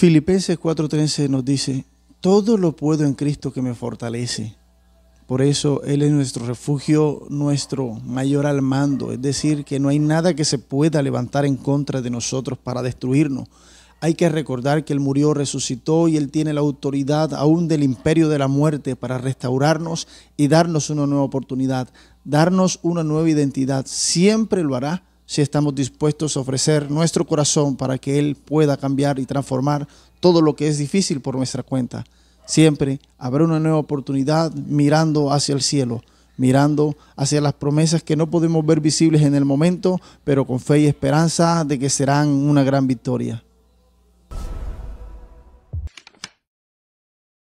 Filipenses 4:13 nos dice, todo lo puedo en Cristo que me fortalece. Por eso Él es nuestro refugio, nuestro mayor al mando. Es decir, que no hay nada que se pueda levantar en contra de nosotros para destruirnos. Hay que recordar que Él murió, resucitó y Él tiene la autoridad aún del imperio de la muerte para restaurarnos y darnos una nueva oportunidad, darnos una nueva identidad. Siempre lo hará si estamos dispuestos a ofrecer nuestro corazón para que Él pueda cambiar y transformar todo lo que es difícil por nuestra cuenta. Siempre habrá una nueva oportunidad mirando hacia el cielo, mirando hacia las promesas que no podemos ver visibles en el momento, pero con fe y esperanza de que serán una gran victoria.